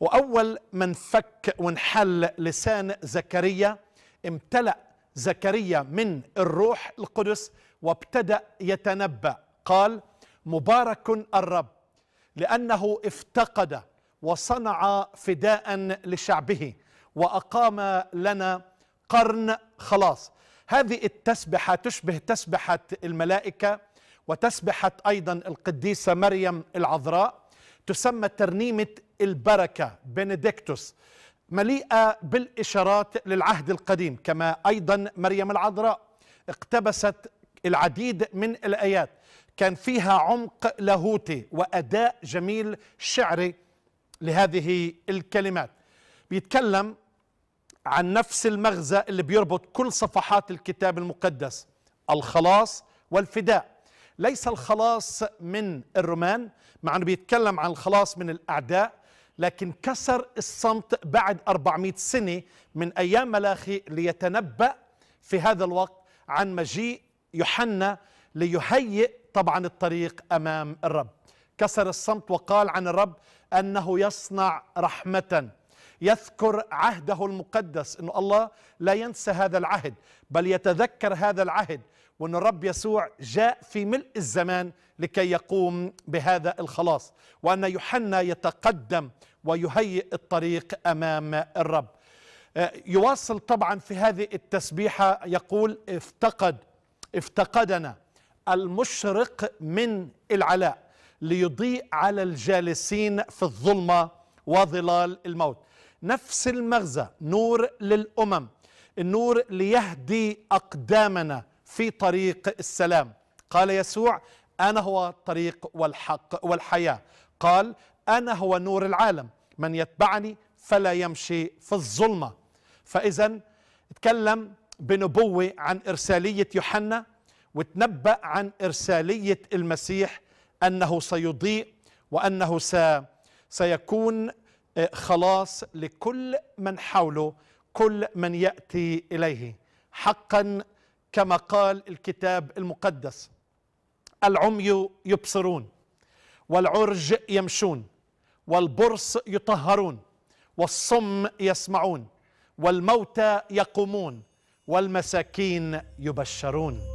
وأول من فك وانحل لسان زكريا امتلأ زكريا من الروح القدس وابتدأ يتنبأ قال مبارك الرب لأنه افتقد وصنع فداء لشعبه وأقام لنا قرن خلاص هذه التسبحة تشبه تسبحة الملائكة وتسبحة أيضا القديسة مريم العذراء تسمى ترنيمة البركة بنديكتوس مليئة بالإشارات للعهد القديم كما أيضا مريم العذراء اقتبست العديد من الآيات كان فيها عمق لاهوتي وأداء جميل شعري لهذه الكلمات بيتكلم عن نفس المغزى اللي بيربط كل صفحات الكتاب المقدس الخلاص والفداء ليس الخلاص من الرومان مع انه بيتكلم عن الخلاص من الاعداء لكن كسر الصمت بعد 400 سنه من ايام ملاخي ليتنبأ في هذا الوقت عن مجيء يوحنا ليهيئ طبعا الطريق امام الرب كسر الصمت وقال عن الرب انه يصنع رحمه يذكر عهده المقدس أن الله لا ينسى هذا العهد بل يتذكر هذا العهد وأن الرب يسوع جاء في ملء الزمان لكي يقوم بهذا الخلاص وأن يوحنا يتقدم ويهيئ الطريق أمام الرب آه، يواصل طبعا في هذه التسبيحة يقول افتقد افتقدنا المشرق من العلاء ليضيء على الجالسين في الظلمة وظلال الموت نفس المغزى نور للأمم النور ليهدي أقدامنا في طريق السلام قال يسوع أنا هو الطريق والحق والحياة قال أنا هو نور العالم من يتبعني فلا يمشي في الظلمة فإذا تكلم بنبوة عن إرسالية يوحنا وتنبأ عن إرسالية المسيح أنه سيضيء وأنه سيكون آه، خلاص لكل من حوله كل من ياتي اليه حقا كما قال الكتاب المقدس العمي يبصرون والعرج يمشون والبرص يطهرون والصم يسمعون والموتى يقومون والمساكين يبشرون